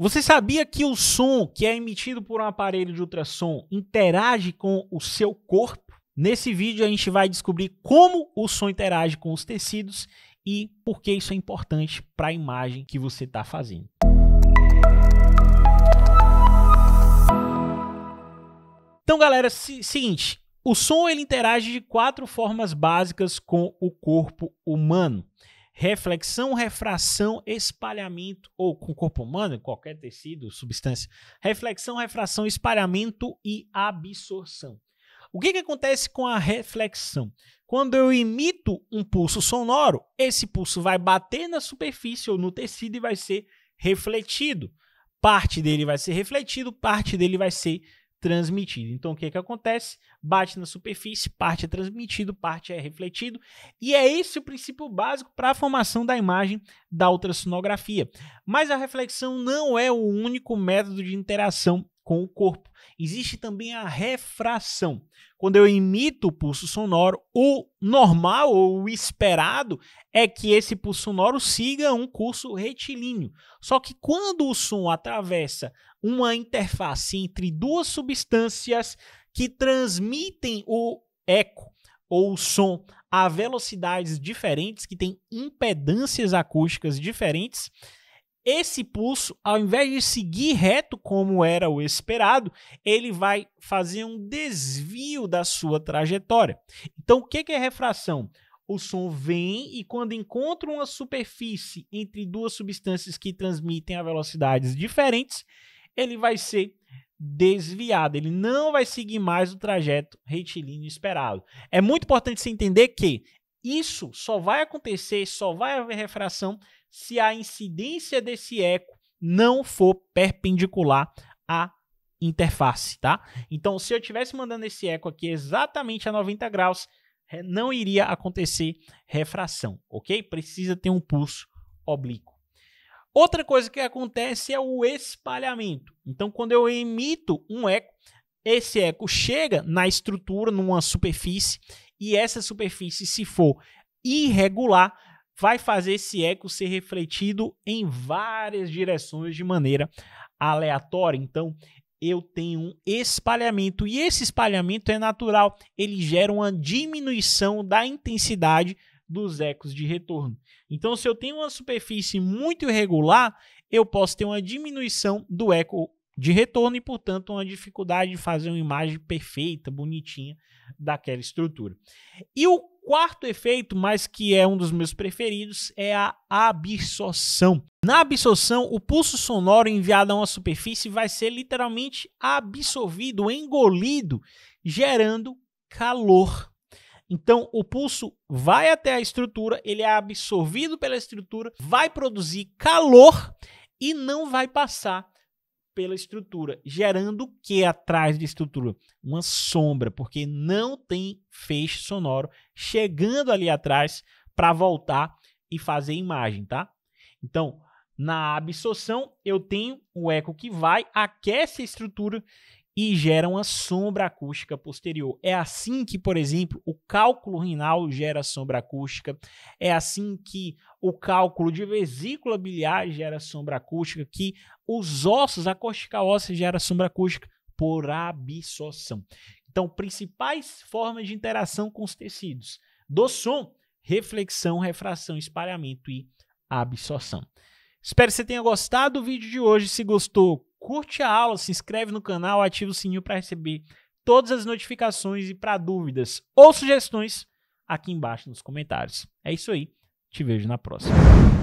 Você sabia que o som que é emitido por um aparelho de ultrassom interage com o seu corpo? Nesse vídeo a gente vai descobrir como o som interage com os tecidos e por que isso é importante para a imagem que você está fazendo. Então, galera, se, seguinte, o som ele interage de quatro formas básicas com o corpo humano reflexão, refração, espalhamento, ou com o corpo humano, qualquer tecido, substância, reflexão, refração, espalhamento e absorção. O que, que acontece com a reflexão? Quando eu imito um pulso sonoro, esse pulso vai bater na superfície ou no tecido e vai ser refletido. Parte dele vai ser refletido, parte dele vai ser transmitido. Então o que é que acontece? Bate na superfície, parte é transmitido, parte é refletido, e é esse o princípio básico para a formação da imagem da ultrassonografia. Mas a reflexão não é o único método de interação com o corpo. Existe também a refração. Quando eu imito o pulso sonoro, o normal ou o esperado é que esse pulso sonoro siga um curso retilíneo. Só que quando o som atravessa uma interface entre duas substâncias que transmitem o eco ou o som a velocidades diferentes, que têm impedâncias acústicas diferentes, esse pulso, ao invés de seguir reto como era o esperado, ele vai fazer um desvio da sua trajetória. Então, o que é refração? O som vem e, quando encontra uma superfície entre duas substâncias que transmitem a velocidades diferentes, ele vai ser desviado, ele não vai seguir mais o trajeto retilíneo esperado. É muito importante se entender que isso só vai acontecer, só vai haver refração se a incidência desse eco não for perpendicular à interface, tá? Então, se eu estivesse mandando esse eco aqui exatamente a 90 graus, é, não iria acontecer refração, ok? Precisa ter um pulso oblíquo. Outra coisa que acontece é o espalhamento. Então, quando eu emito um eco, esse eco chega na estrutura, numa superfície, e essa superfície, se for irregular, vai fazer esse eco ser refletido em várias direções de maneira aleatória. Então, eu tenho um espalhamento e esse espalhamento é natural, ele gera uma diminuição da intensidade dos ecos de retorno. Então, se eu tenho uma superfície muito irregular, eu posso ter uma diminuição do eco de retorno e, portanto, uma dificuldade de fazer uma imagem perfeita, bonitinha daquela estrutura. E o quarto efeito, mas que é um dos meus preferidos, é a absorção. Na absorção, o pulso sonoro enviado a uma superfície vai ser literalmente absorvido, engolido, gerando calor. Então, o pulso vai até a estrutura, ele é absorvido pela estrutura, vai produzir calor e não vai passar pela estrutura, gerando o que atrás de estrutura? Uma sombra, porque não tem feixe sonoro chegando ali atrás para voltar e fazer imagem, tá? Então, na absorção, eu tenho o eco que vai, aquece a estrutura e geram a sombra acústica posterior. É assim que, por exemplo, o cálculo renal gera sombra acústica, é assim que o cálculo de vesícula biliar gera sombra acústica, que os ossos, a cortical óssea gera sombra acústica por absorção. Então, principais formas de interação com os tecidos do som, reflexão, refração, espalhamento e absorção. Espero que você tenha gostado do vídeo de hoje. Se gostou, curte a aula, se inscreve no canal, ativa o sininho para receber todas as notificações e para dúvidas ou sugestões aqui embaixo nos comentários. É isso aí. Te vejo na próxima.